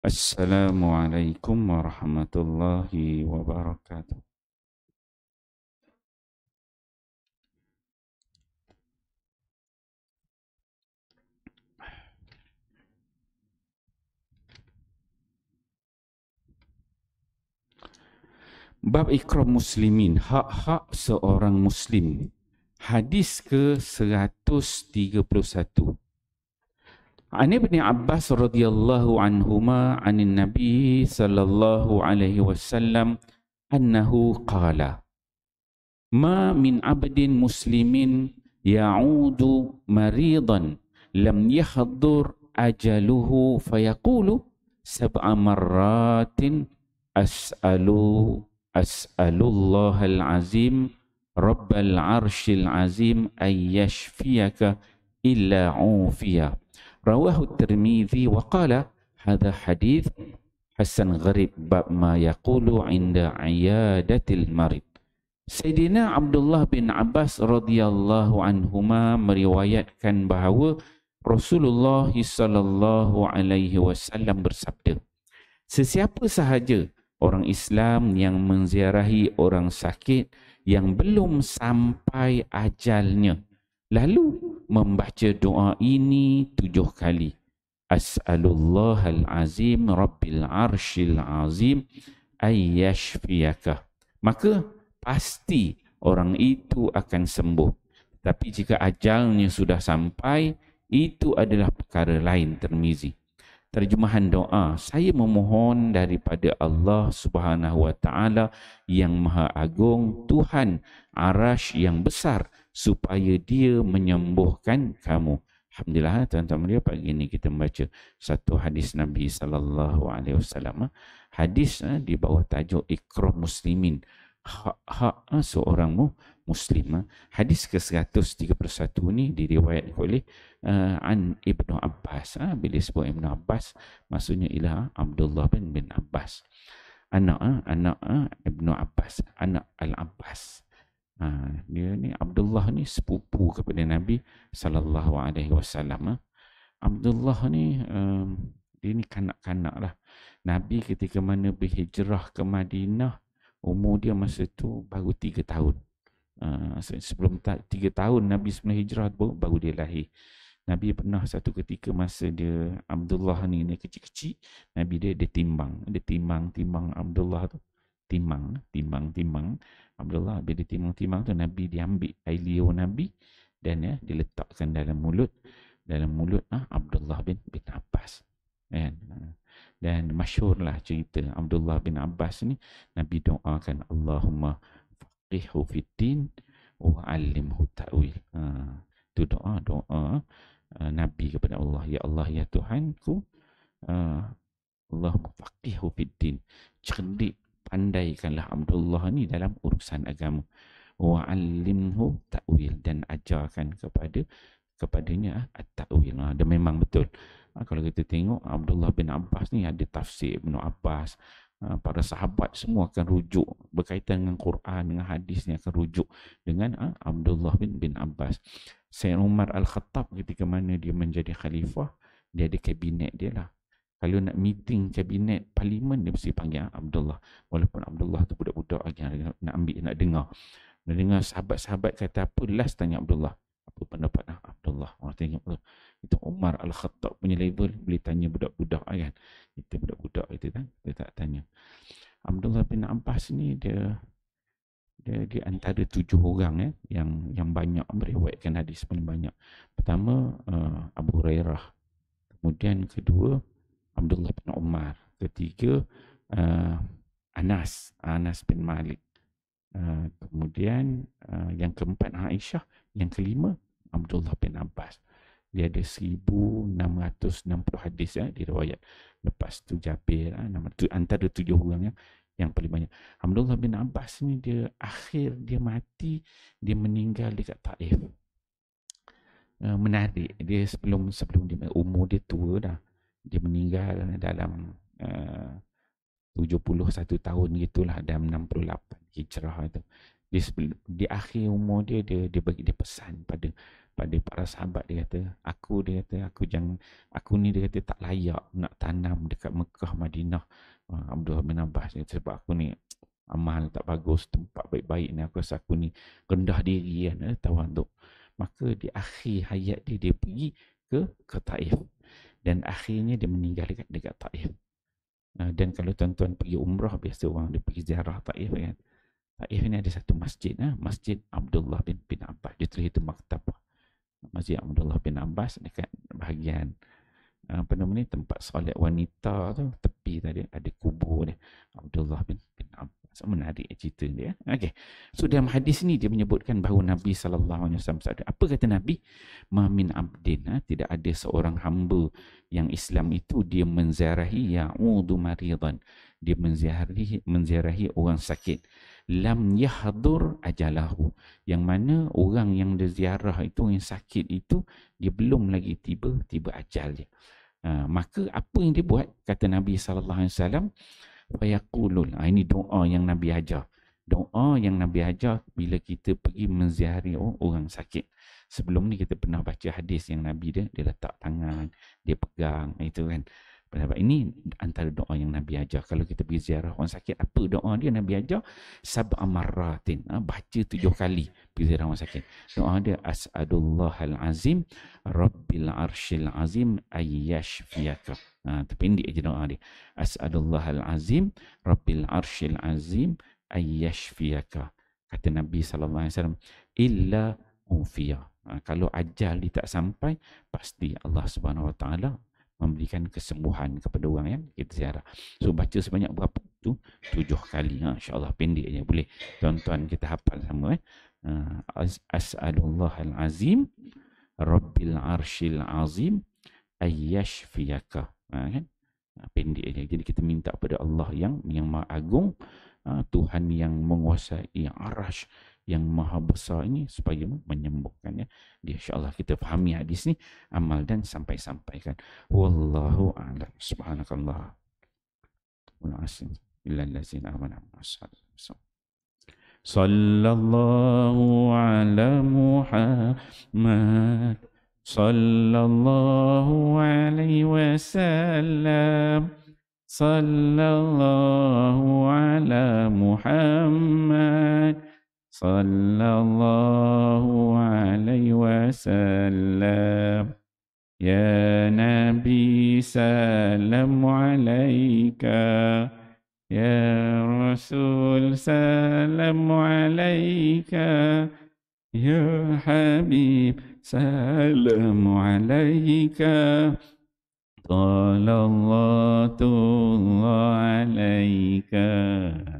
Assalamualaikum warahmatullahi wabarakatuh. Bab ikram muslimin, hak-hak seorang muslim. Hadis ke 131. عن ابن عباس رضي الله عنهما عن النبي صلى الله عليه وسلم أنه قال ما من عبد مسلم يعود مريضا لم يحضر أجله فيقول سبع مرات أسأل أسأل الله العظيم رب العرش العظيم أن يشفيك إلا عوفيا رواه الترمذي وقال هذا حديث حسن غريب باب ما يقول عند عيادة المريض سيدنا عبد الله بن عباس رضي الله meriwayatkan bahawa Rasulullah sallallahu alaihi wasallam bersabda Sesiapa sahaja orang Islam yang menziarahi orang sakit yang belum sampai ajalnya Lalu membaca doa ini tujuh kali. As'alullah al-azim rabbil arshil azim ayyashfiyaka. Maka pasti orang itu akan sembuh. Tapi jika ajalnya sudah sampai, itu adalah perkara lain termizi. Terjemahan doa, saya memohon daripada Allah Subhanahu wa taala yang Maha Agung, Tuhan Arash yang besar, supaya dia menyembuhkan kamu. Alhamdulillah tuan-tuan mulia pagi ini kita membaca satu hadis Nabi sallallahu alaihi wasallam. Hadis eh, di bawah tajuk Ikrah Muslimin. Hak-hak eh, seorang muslim. Eh. Hadis ke-131 ni diriwayatkan oleh uh, An Ibnu Abbas. Ha, bila sebut Ibnu Abbas maksudnya ialah Abdullah bin bin Abbas. Anak ha, anak ha, Ibnu Abbas, anak Al Abbas. Ha, ah, dia ni Ab- Abdullah ni sepupu kepada Nabi sallallahu alaihi wasallam. Ha. Abdullah ni um, dia ni kanak-kanak lah. Nabi ketika mana berhijrah ke Madinah, umur dia masa tu baru tiga tahun. Uh, sebelum tiga tahun Nabi sebelum hijrah baru, baru dia lahir. Nabi pernah satu ketika masa dia Abdullah ni ni kecil-kecil, Nabi dia dia timbang, dia timbang timbang Abdullah tu. Uh, timang, timang, timang. Abdullah bila dia timang, timang tu Nabi diambil air liur Nabi dan ya diletakkan dalam mulut dalam mulut ah Abdullah bin bin Abbas. Ya. Dan, dan masyhurlah cerita Abdullah bin Abbas ni Nabi doakan Allahumma faqihhu fiddin wa 'allimhu ta'wil. Ha, tu doa doa eh, Nabi kepada Allah ya Allah ya Tuhanku uh, eh, Allah faqihhu fiddin cerdik pandaikanlah Abdullah ni dalam urusan agama wa'allimhu ta'wil dan ajarkan kepada kepadanya ah, at-ta'wil ha, dia memang betul ha, kalau kita tengok Abdullah bin Abbas ni ada tafsir Ibn Abbas ha, para sahabat semua akan rujuk berkaitan dengan Quran dengan hadis ni akan rujuk dengan ha, Abdullah bin bin Abbas Sayyid Umar Al-Khattab ketika mana dia menjadi khalifah dia ada kabinet dia lah kalau nak meeting kabinet parlimen dia mesti panggil Abdullah walaupun Abdullah tu budak-budak lagi nak ambil nak dengar nak dengar sahabat-sahabat kata apa last tanya Abdullah apa pendapat ah, Abdullah orang tanya Abdullah itu Umar Al-Khattab punya level boleh tanya budak-budak lah kan kita budak-budak kita kan kita tak tanya Abdullah bin Abbas ni dia dia di antara tujuh orang eh yang yang banyak meriwayatkan hadis paling banyak pertama uh, Abu Hurairah kemudian kedua Abdullah bin Umar. Ketiga, uh, Anas. Anas bin Malik. Uh, kemudian, uh, yang keempat, Aisyah. Yang kelima, Abdullah bin Abbas. Dia ada 1,660 hadis ya, eh, di riwayat. Lepas tu Jabir. Ha, nama, tu, antara tujuh orang yang, eh, yang paling banyak. Abdullah bin Abbas ni dia akhir dia mati. Dia meninggal dekat Taif. Uh, menarik. Dia sebelum sebelum dia umur dia tua dah dia meninggal dalam eh, uh, 71 tahun gitulah dalam 68 hijrah tu di di akhir umur dia dia dia bagi dia pesan pada pada para sahabat dia kata aku dia kata aku jangan aku ni dia kata tak layak nak tanam dekat Mekah Madinah uh, ah, Abdullah bin Abbas dia kata, sebab aku ni amal tak bagus tempat baik-baik ni aku rasa aku ni rendah diri kan eh, tahu tawaduk maka di akhir hayat dia dia pergi ke ke Taif dan akhirnya dia meninggal dekat dekat Taif. Eh, dan kalau tuan-tuan pergi umrah biasa orang dia pergi ziarah Taif kan. Taif ni ada satu masjid ah, Masjid Abdullah bin bin Abbas. Dia tulis itu maktab. Masjid Abdullah bin Abbas dekat bahagian eh, apa nama ni tempat solat wanita tu tepi tadi ada kubur dia Abdullah bin bin Abbas. So, menarik eh cerita dia. Okey. So dalam hadis ni dia menyebutkan bahawa Nabi sallallahu alaihi wasallam bersabda. Apa kata Nabi? Ma min abdin, ha? tidak ada seorang hamba yang Islam itu dia menziarahi ya'udu maridan. Dia menziarahi menziarahi orang sakit lam yahdur ajalahu yang mana orang yang dia ziarah itu yang sakit itu dia belum lagi tiba tiba ajal dia uh, maka apa yang dia buat kata Nabi sallallahu alaihi wasallam fayaqulul ha, ah, ini doa yang nabi ajar doa yang nabi ajar bila kita pergi menziari orang sakit sebelum ni kita pernah baca hadis yang nabi dia dia letak tangan dia pegang itu kan sebab ini antara doa yang Nabi ajar. Kalau kita pergi ziarah orang sakit, apa doa dia Nabi ajar? Sab'a marratin. Ha, baca tujuh kali pergi ziarah orang sakit. Doa dia, As'adullahal azim, Rabbil arshil azim, ayyash fiyaka. Ha, ah, terpendek je doa dia. As'adullahal azim, Rabbil arshil azim, ayyash fiyaka. Kata Nabi SAW, Illa ufiyah. Ah, ha, kalau ajal dia tak sampai, pasti Allah Subhanahu Wa Taala memberikan kesembuhan kepada orang yang kita ziarah. So baca sebanyak berapa tu? Tujuh kali. Ha, InsyaAllah pendeknya boleh. Tuan-tuan kita hafal sama eh. Ha, As'adullah al-azim Rabbil arshil azim Ayyashfiyaka ha, kan? Ha, pendeknya. Jadi kita minta kepada Allah yang yang maha agung. Ha, Tuhan yang menguasai arash. Ya, yang maha besar ini supaya menyembuhkannya. Dia insyaAllah kita fahami hadis ni amal dan sampai-sampaikan. Wallahu a'lam. Subhanakallah. صلى الله على محمد ala Muhammad. عليه وسلم wasallam. الله ala Muhammad. صلى الله عليه وسلم يا نبي سلام عليك يا رسول سلام عليك يا حبيب سلام عليك طال الله عليك